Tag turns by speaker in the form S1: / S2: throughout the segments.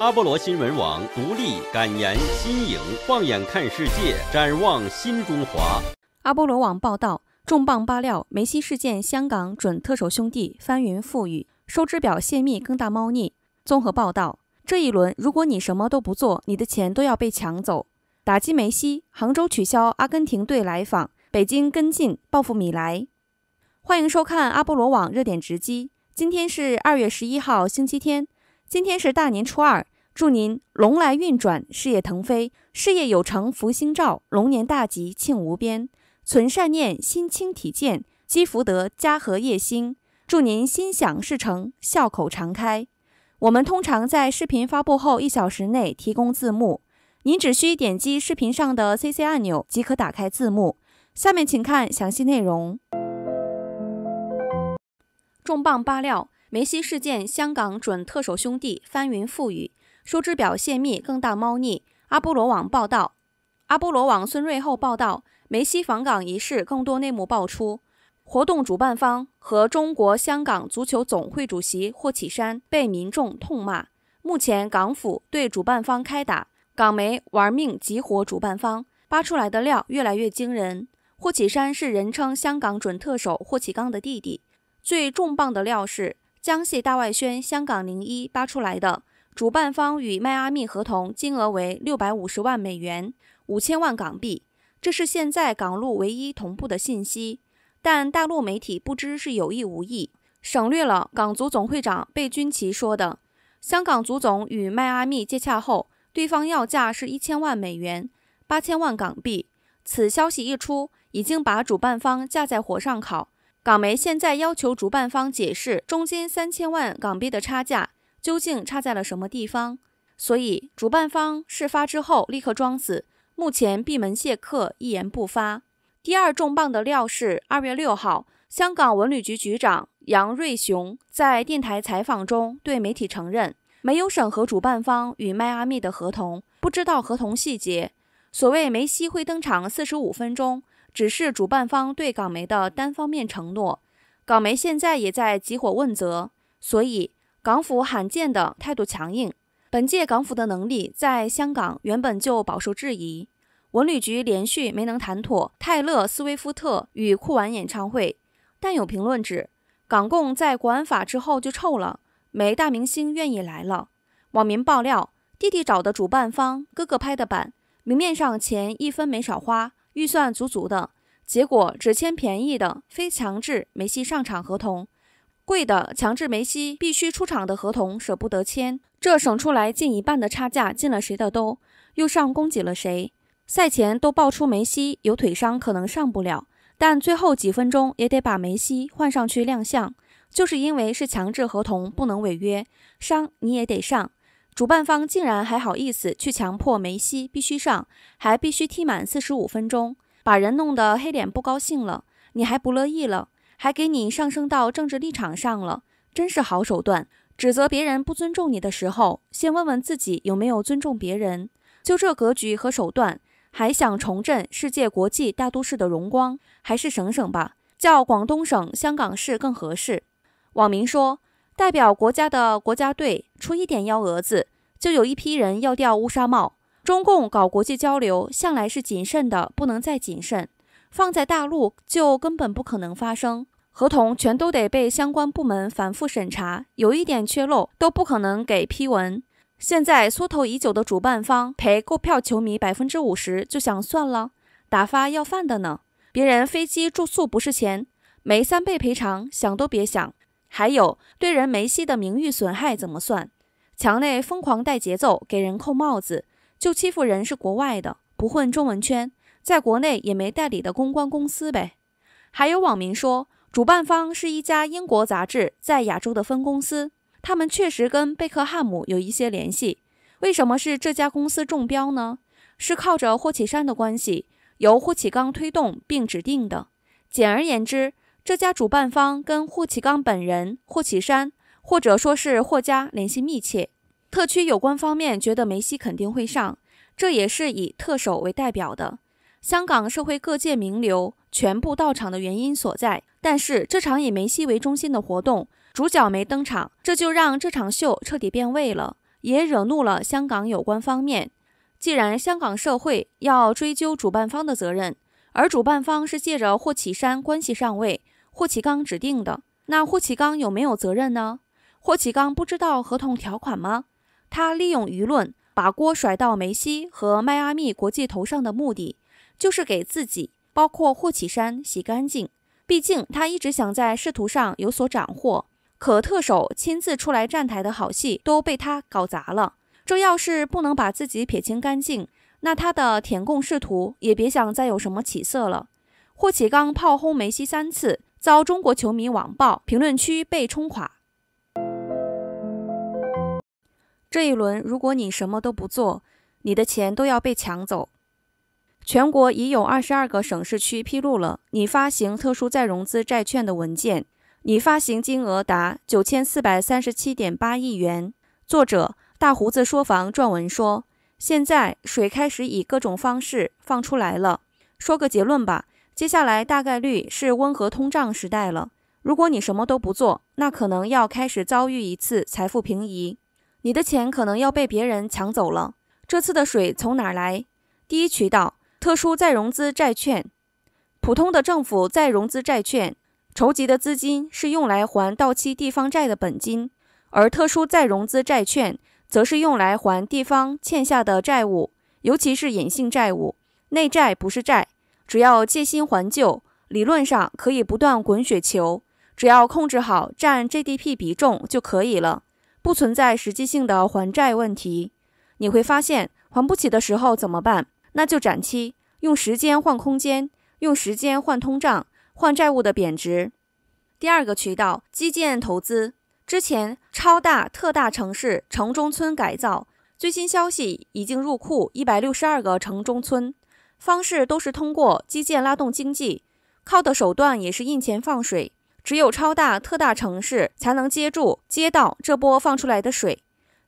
S1: 阿波罗新闻网独立敢言新颖，放眼看世界，展望新中华。阿波罗网报道：重磅爆料，梅西事件，香港准特首兄弟翻云覆雨，收支表泄密更大猫腻。综合报道：这一轮，如果你什么都不做，你的钱都要被抢走。打击梅西，杭州取消阿根廷队来访，北京跟进报复米莱。欢迎收看阿波罗网热点直击。今天是二月十一号，星期天，今天是大年初二。祝您龙来运转，事业腾飞，事业有成，福星照，龙年大吉，庆无边。存善念，心清体健，积福德，家和业兴。祝您心想事成，笑口常开。我们通常在视频发布后一小时内提供字幕，您只需点击视频上的 CC 按钮即可打开字幕。下面请看详细内容。重磅八料：梅西事件，香港准特首兄弟翻云覆雨。收支表泄密，更大猫腻。阿波罗网报道，阿波罗网孙瑞厚报道，梅西访港一事更多内幕爆出。活动主办方和中国香港足球总会主席霍启山被民众痛骂。目前港府对主办方开打，港媒玩命集火主办方，扒出来的料越来越惊人。霍启山是人称“香港准特首”霍启刚的弟弟。最重磅的料是江西大外宣香港零一扒出来的。主办方与迈阿密合同金额为六百五十万美元，五千万港币。这是现在港路唯一同步的信息，但大陆媒体不知是有意无意，省略了港足总会长贝君奇说的：香港足总与迈阿密接洽后，对方要价是一千万美元，八千万港币。此消息一出，已经把主办方架在火上烤。港媒现在要求主办方解释中间三千万港币的差价。究竟差在了什么地方？所以主办方事发之后立刻装死，目前闭门谢客，一言不发。第二重磅的料是，二月六号，香港文旅局局长杨瑞雄在电台采访中对媒体承认，没有审核主办方与迈阿密的合同，不知道合同细节。所谓梅西会登场四十五分钟，只是主办方对港媒的单方面承诺。港媒现在也在急火问责，所以。港府罕见的态度强硬，本届港府的能力在香港原本就饱受质疑。文旅局连续没能谈妥泰勒·斯威夫特与酷玩演唱会，但有评论指港共在国安法之后就臭了，没大明星愿意来了。网民爆料，弟弟找的主办方，哥哥拍的版，明面上钱一分没少花，预算足足的，结果只签便宜的非强制梅西上场合同。贵的强制梅西必须出场的合同舍不得签，这省出来近一半的差价进了谁的兜？又上供给了谁？赛前都爆出梅西有腿伤，可能上不了，但最后几分钟也得把梅西换上去亮相，就是因为是强制合同，不能违约，伤你也得上。主办方竟然还好意思去强迫梅西必须上，还必须踢满四十五分钟，把人弄得黑脸不高兴了，你还不乐意了？还给你上升到政治立场上了，真是好手段！指责别人不尊重你的时候，先问问自己有没有尊重别人。就这格局和手段，还想重振世界国际大都市的荣光，还是省省吧。叫广东省香港市更合适。网民说，代表国家的国家队出一点幺蛾子，就有一批人要掉乌纱帽。中共搞国际交流向来是谨慎的，不能再谨慎。放在大陆就根本不可能发生，合同全都得被相关部门反复审查，有一点缺漏都不可能给批文。现在缩头已久的主办方赔购票球迷百分之五十就想算了，打发要饭的呢？别人飞机住宿不是钱，没三倍赔偿想都别想。还有对人梅西的名誉损害怎么算？墙内疯狂带节奏给人扣帽子，就欺负人是国外的，不混中文圈。在国内也没代理的公关公司呗。还有网民说，主办方是一家英国杂志在亚洲的分公司，他们确实跟贝克汉姆有一些联系。为什么是这家公司中标呢？是靠着霍启山的关系，由霍启刚推动并指定的。简而言之，这家主办方跟霍启刚本人、霍启山或者说是霍家联系密切。特区有关方面觉得梅西肯定会上，这也是以特首为代表的。香港社会各界名流全部到场的原因所在，但是这场以梅西为中心的活动主角没登场，这就让这场秀彻底变味了，也惹怒了香港有关方面。既然香港社会要追究主办方的责任，而主办方是借着霍启山关系上位，霍启刚指定的，那霍启刚有没有责任呢？霍启刚不知道合同条款吗？他利用舆论把锅甩到梅西和迈阿密国际头上的目的。就是给自己，包括霍启山，洗干净。毕竟他一直想在仕途上有所斩获，可特首亲自出来站台的好戏都被他搞砸了。这要是不能把自己撇清干净，那他的田共仕途也别想再有什么起色了。霍启刚炮轰梅西三次，遭中国球迷网暴，评论区被冲垮。这一轮，如果你什么都不做，你的钱都要被抢走。全国已有二十二个省市区披露了拟发行特殊再融资债券的文件，拟发行金额达九千四百三十七点八亿元。作者大胡子说：“房撰文说，现在水开始以各种方式放出来了。说个结论吧，接下来大概率是温和通胀时代了。如果你什么都不做，那可能要开始遭遇一次财富平移，你的钱可能要被别人抢走了。这次的水从哪来？第一渠道。”特殊再融资债券、普通的政府再融资债券筹集的资金是用来还到期地方债的本金，而特殊再融资债券则是用来还地方欠下的债务，尤其是隐性债务。内债不是债，只要借新还旧，理论上可以不断滚雪球，只要控制好占 GDP 比重就可以了，不存在实际性的还债问题。你会发现还不起的时候怎么办？那就展期，用时间换空间，用时间换通胀，换债务的贬值。第二个渠道，基建投资。之前超大、特大城市城中村改造，最新消息已经入库一百六十二个城中村。方式都是通过基建拉动经济，靠的手段也是印钱放水。只有超大、特大城市才能接住、街道这波放出来的水。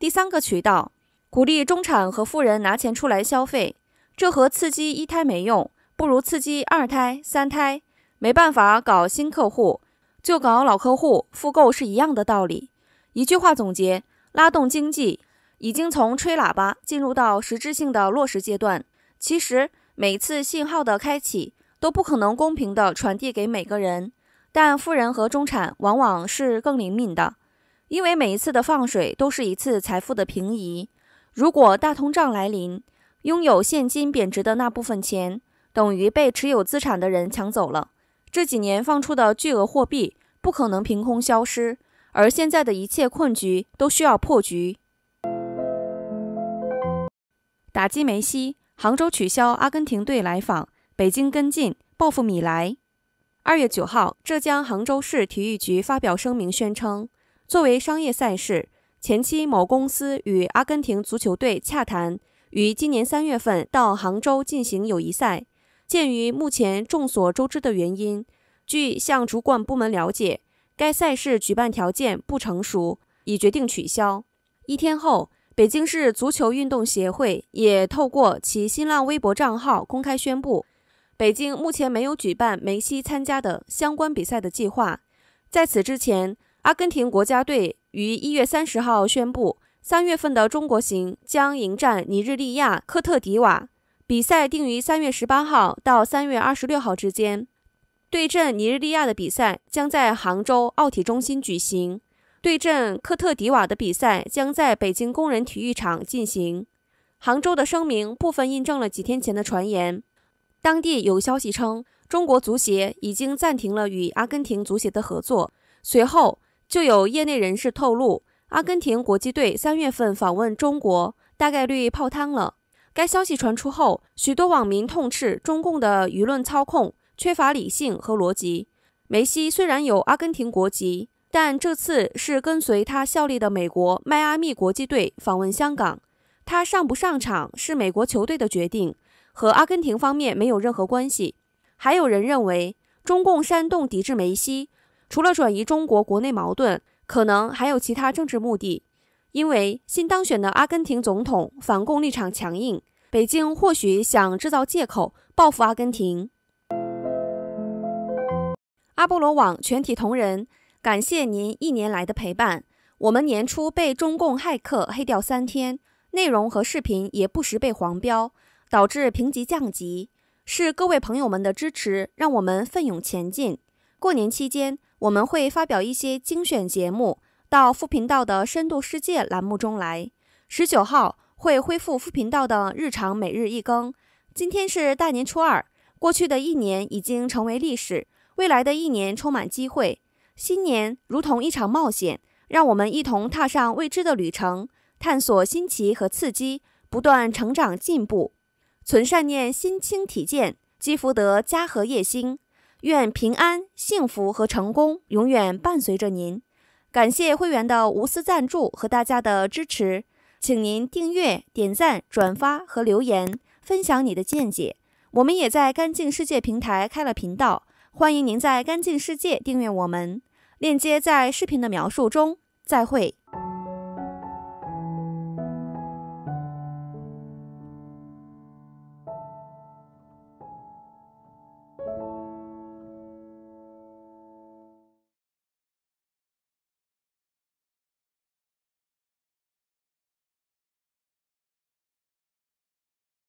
S1: 第三个渠道，鼓励中产和富人拿钱出来消费。这和刺激一胎没用，不如刺激二胎、三胎。没办法搞新客户，就搞老客户复购是一样的道理。一句话总结：拉动经济已经从吹喇叭进入到实质性的落实阶段。其实，每次信号的开启都不可能公平的传递给每个人，但富人和中产往往是更灵敏的，因为每一次的放水都是一次财富的平移。如果大通胀来临，拥有现金贬值的那部分钱，等于被持有资产的人抢走了。这几年放出的巨额货币不可能凭空消失，而现在的一切困局都需要破局。打击梅西，杭州取消阿根廷队来访，北京跟进报复米莱。二月九号，浙江杭州市体育局发表声明，宣称作为商业赛事，前期某公司与阿根廷足球队洽谈。于今年三月份到杭州进行友谊赛，鉴于目前众所周知的原因，据向主管部门了解，该赛事举办条件不成熟，已决定取消。一天后，北京市足球运动协会也透过其新浪微博账号公开宣布，北京目前没有举办梅西参加的相关比赛的计划。在此之前，阿根廷国家队于一月三十号宣布。三月份的中国行将迎战尼日利亚科特迪瓦，比赛定于三月十八号到三月二十六号之间。对阵尼日利亚的比赛将在杭州奥体中心举行，对阵科特迪瓦的比赛将在北京工人体育场进行。杭州的声明部分印证了几天前的传言。当地有消息称，中国足协已经暂停了与阿根廷足协的合作，随后就有业内人士透露。阿根廷国际队三月份访问中国，大概率泡汤了。该消息传出后，许多网民痛斥中共的舆论操控，缺乏理性和逻辑。梅西虽然有阿根廷国籍，但这次是跟随他效力的美国迈阿密国际队访问香港，他上不上场是美国球队的决定，和阿根廷方面没有任何关系。还有人认为，中共煽动抵制梅西，除了转移中国国内矛盾。可能还有其他政治目的，因为新当选的阿根廷总统反共立场强硬，北京或许想制造借口报复阿根廷。阿波罗网全体同仁，感谢您一年来的陪伴。我们年初被中共骇客黑掉三天，内容和视频也不时被黄标，导致评级降级。是各位朋友们的支持，让我们奋勇前进。过年期间，我们会发表一些精选节目到副频道的“深度世界”栏目中来。十九号会恢复副频道的日常每日一更。今天是大年初二，过去的一年已经成为历史，未来的一年充满机会。新年如同一场冒险，让我们一同踏上未知的旅程，探索新奇和刺激，不断成长进步。存善念，心清体健，积福德，家和业兴。愿平安、幸福和成功永远伴随着您。感谢会员的无私赞助和大家的支持，请您订阅、点赞、转发和留言，分享你的见解。我们也在“干净世界”平台开了频道，欢迎您在“干净世界”订阅我们，链接在视频的描述中。再会。